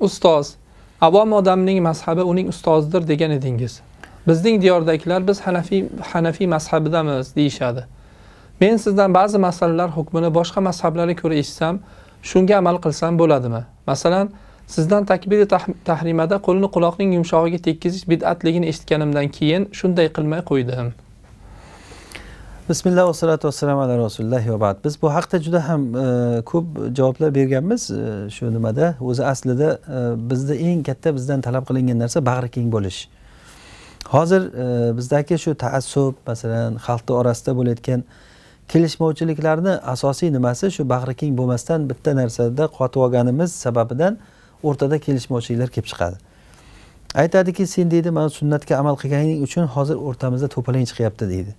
ustoz avom odamning mazhabi uning ustozidir degan edingiz bizning diyordagilar biz hanafiy hanafiy mazhabidamiz deyishadi men sizdan ba'zi masalalar hukmini boshqa mazhablarga ko'ra eshitsam shunga amal qilsam bo'ladimi masalan sizdan takbiri tahrimada qo'lni quloqning yumshog'iga tekkizish bid'atligini eshitganimdan keyin shunday qilmay qo'ydim bismillah vassalatu vassalamu ala rasulillah va ba'd biz bu haqda juda ham e, ko'p javoblar berganmiz e, shu nimada o'zi aslida e, bizda eng katta bizdan talab qilingan narsa bag'ri keng bo'lish hozir bizdagi shu taassub masalan xalqni orasida bo'layotgan kelishmovchiliklarni asosiy nimasi shu bag'ri keng bo'lmasdan bitta narsada qotib olganimiz sababidan o'rtada kelishmovchiliklar kelib chiqadi aytadiki sen deydi mana sunnatga amal qilganing uchun hozir o'rtamizda to'palang chiqyapti deydi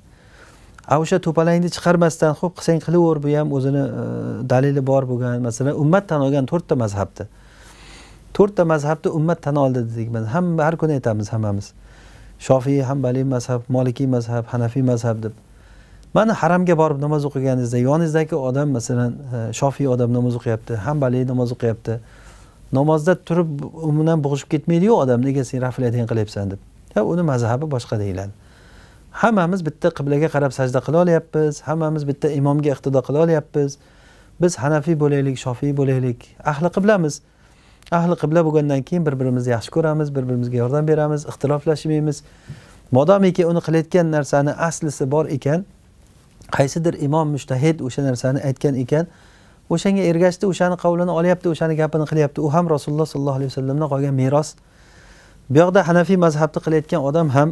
a o'sha to'palangni chiqarmasdan ho'p qilsang qilaver bu ham o'zini e, dalili bor bo'lgan masalan ummat tan olgan to'rtta mazhabni to'rtta mazhabni ummat tan oldi dedik biz hamma har kuni aytamiz hammamiz shofiy hambaliy mazhab molikiy mazhab hanafiy mazhab deb mana haramga borib namoz o'qiganingizda yoningizdagi odam masalan e, shofiy odam namoz o'qiyapti hambaliy namoz o'qiyapti namozda turib u bilan bo'g'ishib ketmaydiyu odam nega sen rafl qilyapsan deb uni mazhabi boshqa deyiladi hammamiz bitta qiblaga qarab sajda qila olyapmiz hammamiz bitta imomga iqtido qila olyapmiz biz hanafiy bo'laylik shofiy bo'laylik ahli qiblamiz ahli qibla bo'lgandan keyin bir birimizni yaxshi ko'ramiz bir birimizga yordam beramiz ixtiloflashmaymiz modomiki uni qilayotgan narsani aslisi bor ekan qaysidir imom mushtahid o'sha narsani aytgan ekan o'shanga ergashdi o'shani qavlini olyapti o'shani gapini qilyapti u ham rasululloh sollallohu alayhi vasallamdan qolgan meros bu yoqda hanafiy mazhabni qilayotgan odam ham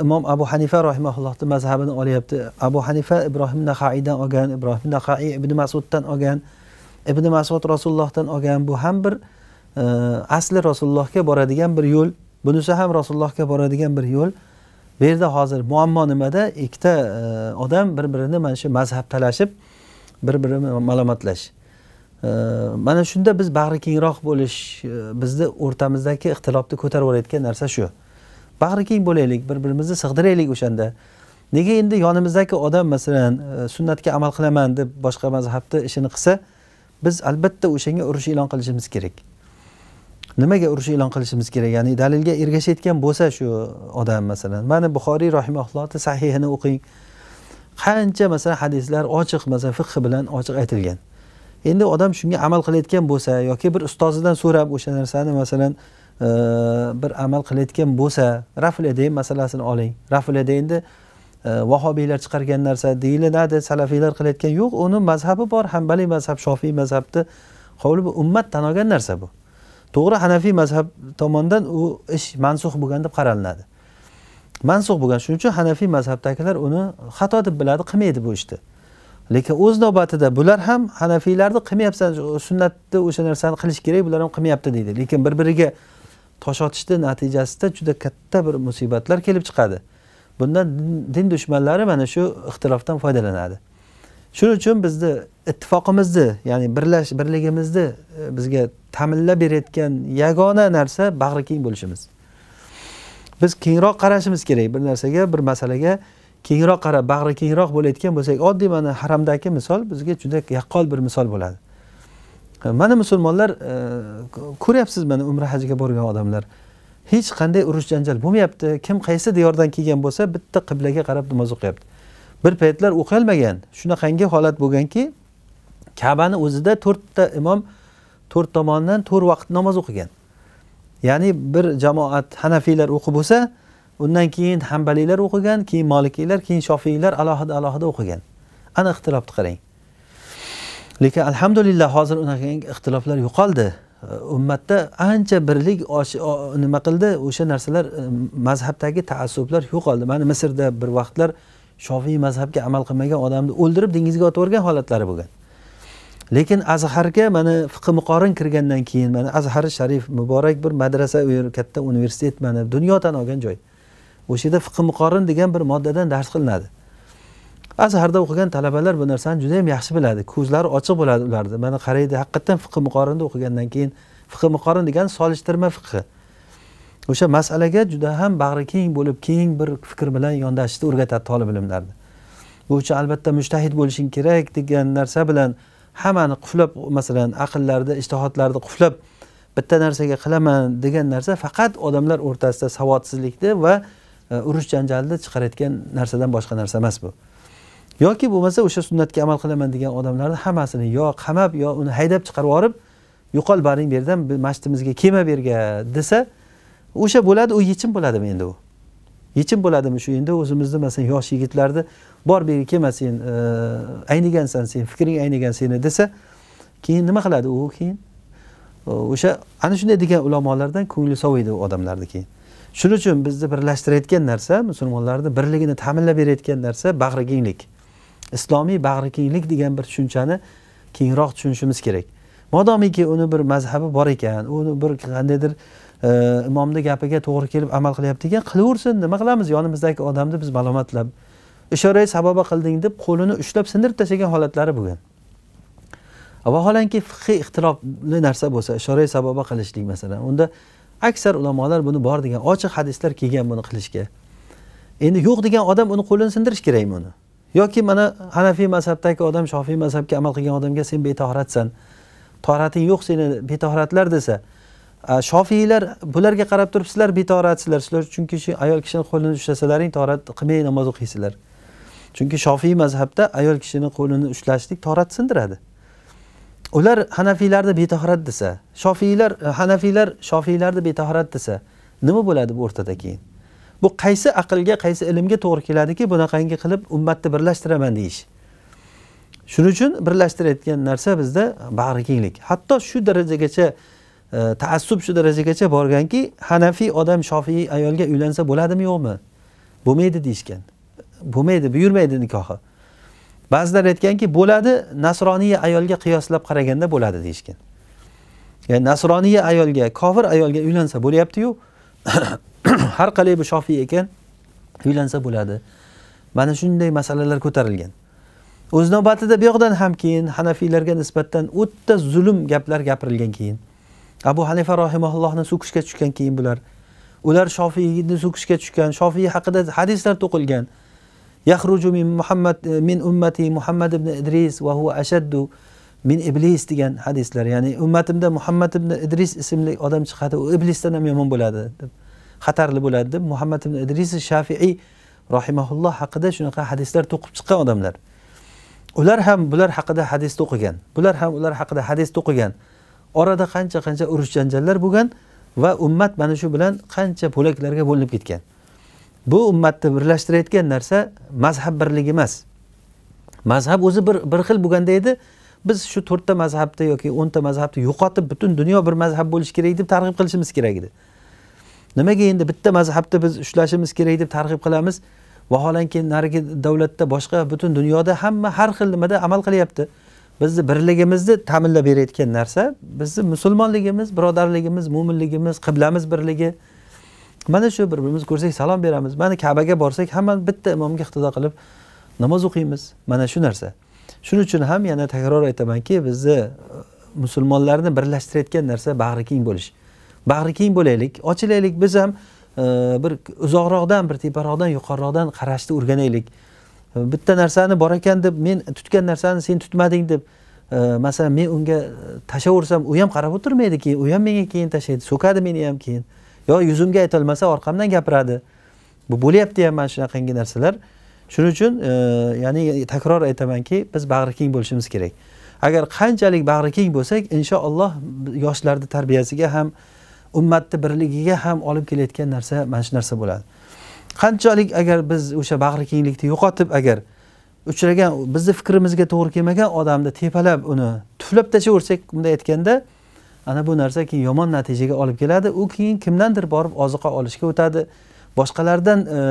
imom abu hanifa rahimaullohni mazhabini olyapti abu hanifa ibrohim nahaiydan olgan ibrohim nahaiy ibn masuddan olgan ibn masud rasulullohdan olgan bu ham bir e, asli rasulullohga boradigan bir yo'l bunisi ham rasulullohga boradigan bir yo'l bu yerda hozir muammo nimada ikkita e, odam bir birini mana shu mazhab talashib bir birini malomatlash e, mana shunda biz kengroq bo'lish bizni o'rtamizdagi ixtilofni ko'tarib yuborayotgan narsa shu bag'ri keng bo'laylik bir birimizni sig'diraylik o'shanda nega endi yonimizdagi odam masalan e, sunnatga amal qilaman deb boshqa mazhabni ishini qilsa biz albatta o'shanga urush e'lon qilishimiz kerak nimaga urush e'lon qilishimiz kerak ya'ni dalilga ergashayotgan bo'lsa shu odam masalan mana buxoriy rahimaullohni sahihini o'qing qancha masalan hadislar ochiq masalan fiqh bilan ochiq aytilgan endi odam shunga amal qilayotgan bo'lsa yoki bir ustozidan so'rab o'sha narsani masalan bir amal qilayotgan bo'lsa rafl edayn masalasini oling rafl endi e, vahobiylar chiqargan narsa deyilinadi salafiylar qilayotgan yo'q uni mazhabi bor hambaliy mazhab shofiy mazhabni hovli bu ummat tan olgan narsa bu to'g'ri hanafiy mazhab tomonidan u ish mansux bo'lgan deb qaralinadi mansux bo'lgan shuning uchun hanafiy mazhabdagilar uni xato deb biladi qilmaydi bu ishni lekin o'z navbatida bular ham hanafiylarni qilmayapsan sunnatni o'sha narsani qilish kerak bular ham qilmayapti deydi lekin bir biriga tosh otishni natijasida juda katta bir musibatlar kelib chiqadi bundan din dushmanlari mana shu ixtilofdan foydalanadi shuning uchun bizni ittifoqimizni ya'ni birlash birligimizni e, bizga ta'minlab berayotgan yagona narsa bag'ri keng bo'lishimiz biz kengroq qarashimiz kerak bir narsaga bir masalaga kengroq qarab bag'ri kengroq bo'layotgan bo'lsak oddiy mana haramdagi misol bizga juda yaqqol bir misol bo'ladi mana musulmonlar e, ko'ryapsiz mana umra hajiga borgan odamlar hech qanday urush janjal bo'lmayapti kim qaysi diyordan kelgan bo'lsa bitta qiblaga qarab namoz o'qiyapti bir paytlar olmagan shunaqangi holat bo'lganki kabani o'zida to'rtta imom to'rt tomondan to'rt vaqt namoz o'qigan ya'ni bir jamoat hanafiylar o'qib bo'lsa undan keyin hambaliylar o'qigan keyin molikiylar keyin shofiylar alohida alohida o'qigan ana ixtilofni qarang lekin alhamdulillah hozir unaqangi ixtiloflar yo'qoldi ummatda ancha birlik nima qildi o'sha narsalar e, mazhabdagi taassublar yo'qoldi mana misrda bir vaqtlar shofiy mazhabga amal qilmagan odamni o'ldirib dengizga otib yuborgan holatlari bo'lgan lekin azharga mana fiqi muqorin kirgandan keyin mana azhari sharif muborak bir madrasa u yer katta universitet mana tan olgan joy o'sha yerda fiqi muqorin degan bir moddadan dars qilinadi azharda o'qigan talabalar bu narsani juda yam yaxshi biladi ko'zlari ochiq bo'ladi ularni mana qaraydi haqiqatdan fiqh muqorinni o'qigandan keyin fiqh muqorin degani solishtirma fiqi o'sha masalaga juda ham bag'ri keng bo'lib keng bir fikr bilan yondashishni o'rgatadi tolib ilmlarni bu uchun albatta mushtahid bo'lishing kerak degan narsa bilan hammani quflab masalan aqllarni ishtihodlarni quflab bitta narsaga qilaman degan narsa faqat odamlar o'rtasida savodsizlikni va e, urush janjalni chiqarayotgan narsadan boshqa narsa emas bu yoki bo'lmasa o'sha sunnatga amal qilaman degan odamlarni hammasini yo qamab yo uni haydab chiqarib yuborib yo'qol baring bu yerdan masjidimizga kelma bu yerga desa o'sha bo'ladi u yechim bo'ladimi endi u yechim bo'ladimi shu endi o'zimizni masalan yosh yigitlarni bor bu yerga kelma sen e, aynigansan sen fikring aynigan seni desa keyin nima qiladi u keyin e, o'sha ana shunday degan ulamolardan ko'ngli soviydi u odamlarni keyin shuning uchun bizni birlashtirayotgan narsa musulmonlarni birligini ta'minlab berayotgan narsa bag'rikenglik islomiy bag'rikenglik degan bir tushunchani kengroq tushunishimiz kerak modomiki uni bir mazhabi bor ekan uni bir qandaydir e, imomni gapiga to'g'ri kelib amal qilyapti ekan qilaversin nima qilamiz yonimizdagi odamni biz malomatlab ishoray saboba qilding deb qo'lini ushlab sindirib tashlagan holatlari bo'lgan vaholanki fiqiy ixtilofli narsa bo'lsa ishoray saboba qilishlik masalan unda aksar ulamolar buni bor degan ochiq hadislar kelgan buni qilishga endi yo'q degan odam uni qo'lini sindirish kerakmi buni yoki mana hanafiy mazhabdagi odam shofiy mazhabga amal qilgan odamga sen betahoratsan tahorating yo'q seni betahoratlar desa shofiylar bularga qarab turib sizlar betahoratsizlar sizlar chunki shu ayol kishini qo'lini ushlasalaring torat qilmay namoz o'qiysizlar chunki shofiy mazhabda ayol kishini qo'lini ushlashlik torat sindiradi ular hanafiylarni betahorat desa shofiylar hanafiylar shofiylarni betahorat desa nima bo'ladi bu o'rtada keyin bu qaysi aqlga qaysi ilmga to'g'ri keladiki bunaqangi qilib ummatni birlashtiraman deyish shuning uchun birlashtirayotgan narsa bizda bag'ri kenglik hatto shu darajagacha e, taassub shu darajagacha borganki hanafiy odam shofiy ayolga uylansa bo'ladimi yo'qmi bo'lmaydi deyishgan bo'lmaydi buyurmaydi nikohi ba'zilar aytganki bo'ladi nasroniya ayolga qiyoslab qaraganda bo'ladi deyishgan ya'ni nasroniya ayolga kofir ayolga uylansa bo'lyaptiyu har qalay bu shofiy ekan uylansa bo'ladi mana shunday masalalar ko'tarilgan o'z navbatida bu yoqdan ham keyin hanafiylarga nisbatan o'ta zulm gaplar gapirilgan keyin abu hanifa rohimaullohni so'kishga tushgan keyin bular ular shofiyni so'kishga tushgan shofiy haqida hadislar to'qilgan yahruju min muhammad min ummati muhammad ibn idris va huwa ashaddu min iblis degan hadislar ya'ni ummatimda muhammad ibn idris ismli odam chiqadi u iblisdan ham yomon bo'ladi deb xatarli bo'ladi deb muhammad ibn idris shafiiy rohimaulloh haqida shunaqa hadislar to'qib chiqqan odamlar ular ham bular haqida hadis to'qigan bular ham ular haqida hadis to'qigan orada qancha qancha urush janjallar bo'lgan va ummat mana shu bilan qancha bo'laklarga bo'linib ketgan bu ummatni birlashtirayotgan narsa mazhab birligi emas mazhab o'zi bir bir xil bo'lganda edi biz shu to'rtta mazhabni yoki o'nta mazhabni yo'qotib butun dunyo bir mazhab bo'lishi kerak deb targ'ib qilishimiz kerak edi nimaga endi bitta mazhabda biz ushlashimiz kerak deb targ'ib qilamiz vaholanki narigi davlatda boshqa butun dunyoda hamma har xil nimada amal qilyapti bizni birligimizni ta'minlab berayotgan narsa bizni musulmonligimiz birodarligimiz mo'minligimiz qiblamiz birligi mana shu bir birimizni ko'rsak salom beramiz mana kabaga borsak hamma bitta imomga iqtido qilib namoz o'qiymiz mana shu narsa shuning uchun ham yana takror aytamanki bizni e, musulmonlarni birlashtirayotgan narsa bag'ri keng bo'lish bag'ri keng bo'laylik ochilaylik biz ham e, bir uzoqroqdan bir teparoqdan yuqoriroqdan qarashni o'rganaylik e, bitta narsani bor ekan deb men tutgan narsani sen tutmading deb e, masalan men unga tashlayversam u ham qarab o'tirmaydi keyin u ham menga keyin tashlaydi so'kadi meni ham keyin yo yuzimga aytolmasa orqamdan gapiradi bu bo'lyapti ham mana shunaqangi narsalar shuning uchun ya'ni takror aytamanki biz bag'ri keng bo'lishimiz kerak agar qanchalik bag'ri keng bo'lsak inshaalloh yoshlarni tarbiyasiga ham ummatni birligiga ham olib kelayotgan narsa mana shu narsa bo'ladi qanchalik agar biz o'sha bag'ri kenglikni yo'qotib agar uchragan bizni fikrimizga to'g'ri kelmagan odamni tepalab uni tuflab tashlaversak bunday aytganda ana bu narsa keyin yomon natijaga olib keladi u keyin kimdandir borib oziqa olishga o'tadi boshqalardan e,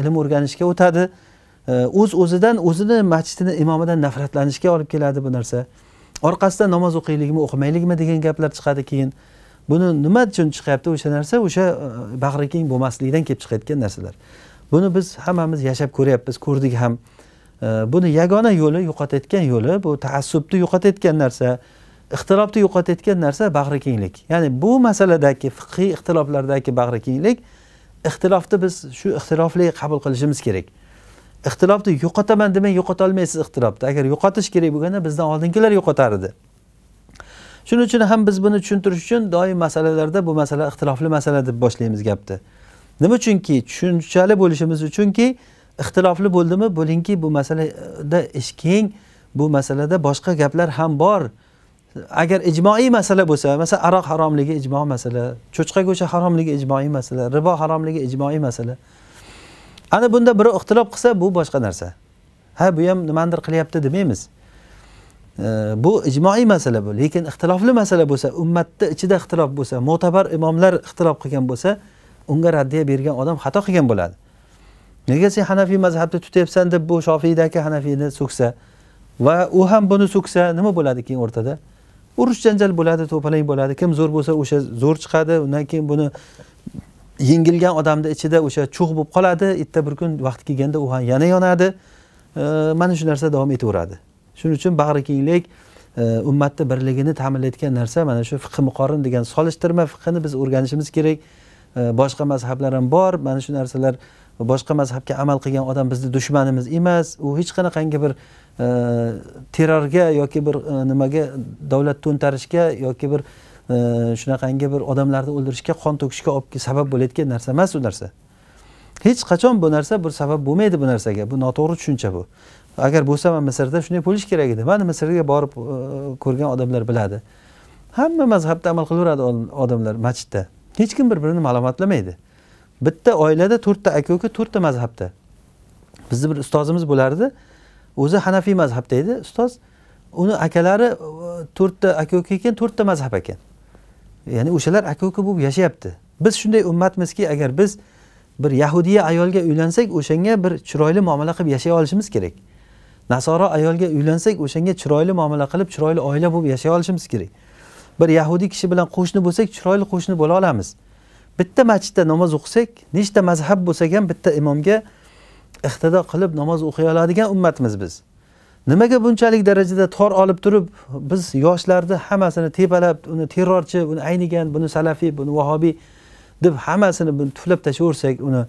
ilm o'rganishga o'tadi o'z e, o'zidan o'zini masjidini imomidan nafratlanishga olib keladi bu narsa orqasidan namoz o'qiylikmi o'qimaylikmi degan gaplar chiqadi keyin buni nima uchun chiqyapti o'sha narsa o'sha e, bag'ri keng bo'lmaslikdan kelib chiqayotgan narsalar buni biz hammamiz yashab ko'ryapmiz ko'rdik ham e, buni yagona yo'li yo'qotayotgan yo'li bu taassubni yo'qotayotgan narsa ixtilofni yo'qotayotgan narsa bag'ri kenglik ya'ni bu masaladagi fiqiy ixtiloflardagi bag'ri kenglik ixtilofni biz shu ixtilofli qabul qilishimiz kerak ixtilofni yo'qotaman demang yo'qotolmaysiz ixtilofni agar yo'qotish kerak bo'lganda bizdan oldingilar yo'qotar edi shuning uchun ham biz buni tushuntirish uchun doim masalalarda bu masala ixtilofli masala deb boshlaymiz gapni nima uchunki tushunchali bo'lishimiz uchunki ixtilofli bo'ldimi bo'lingki bu masalada ish keng bu masalada boshqa gaplar ham bor agar ijmoiy masala bo'lsa masalan aroq haromligi ijmo masala cho'chqa go'shti haromligi ijmoiy masala ribo haromligi ijmoiy masala ana bunda birov ixtilof qilsa bu boshqa narsa ha bu ham nimanidir qilyapti demaymiz bu ijmoiy masala bu lekin ixtilofli masala bo'lsa ummatni ichida ixtilof bo'lsa mo'tabar imomlar ixtilof qilgan bo'lsa unga raddiya bergan odam xato qilgan bo'ladi nega sen hanafiy mazhabni tutyapsan deb bu shofiydagi hanafiyni so'ksa va u ham buni so'ksa nima bo'ladi keyin o'rtada urush janjal bo'ladi to'palang bo'ladi kim zo'r bo'lsa o'sha zo'r chiqadi undan keyin buni yengilgan odamni ichida o'sha chuh bo'lib qoladi erta bir kun vaqti kelganda u ham yana yonadi mana shu narsa davom etaveradi shuning uchun bag'rikenglik e, ummatni birligini ta'minlayotgan narsa mana shu fiqh muqorin degan solishtirma fiqini biz o'rganishimiz kerak e, boshqa mazhablar ham bor mana shu narsalar boshqa mazhabga amal qilgan odam bizni dushmanimiz emas u hech qanaqangi bir e, terrorga yoki bir nimaga davlat to'ntarishga yoki bir shunaqangi bir odamlarni o'ldirishga qon to'kishga olib sabab bo'layotgan narsa emas u narsa hech qachon bu narsa bir sabab bo'lmaydi bu narsaga bu noto'g'ri tushuncha bu agar bo'lsa man misrda shunday bo'lishi kerak edi mana misrga borib e, ko'rgan odamlar biladi hamma mazhabda amal qilaveradi odamlar masjidda hech kim bir birini malomatlamaydi bitta oilada to'rtta aka uka to'rtta mazhabda bizni bir ustozimiz bo'lardi o'zi hanafiy mazhabda edi ustoz uni akalari e, to'rtta aka uka ekan to'rtta mazhab ekan ya'ni o'shalar aka uka bo'lib yashayapti biz shunday ummatmizki agar biz bir yahudiya ayolga uylansak o'shanga bir chiroyli muomala qilib yashay olishimiz kerak nasoro ayolga uylansak o'shanga chiroyli muomala qilib chiroyli oila bo'lib yashay olishimiz kerak bir yahudiy kishi bilan qo'shni bo'lsak chiroyli qo'shni bo'la olamiz bitta masjidda namoz o'qisak nechta mazhab bo'lsak ham bitta imomga iqtido qilib namoz o'qiy oladigan ummatmiz biz nimaga bunchalik darajada tor olib turib biz yoshlarni hammasini tepalab uni terrorchi buni aynigan buni salafiy buni vahobiy deb hammasini buni tuflab tashlaversak uni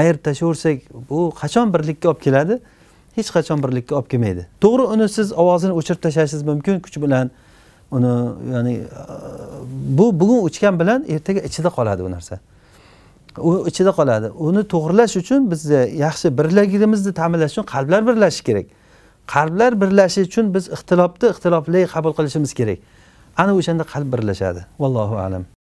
ayirib tashlaversak bu qachon birlikka olib keladi hech qachon birlikka olib kelmaydi to'g'ri uni siz ovozini o'chirib tashlashingiz mumkin kuch bilan uni ya'ni e, bu bugun o'chgan bilan ertaga ichida qoladi u narsa u ichida qoladi uni to'g'irlash uchun bizni yaxshi birligimizni ta'minlash uchun qalblar birlashishi kerak qalblar birlashishi uchun biz ixtilofni ixtiloflay qabul qilishimiz kerak ana o'shanda qalb birlashadi vallohu alam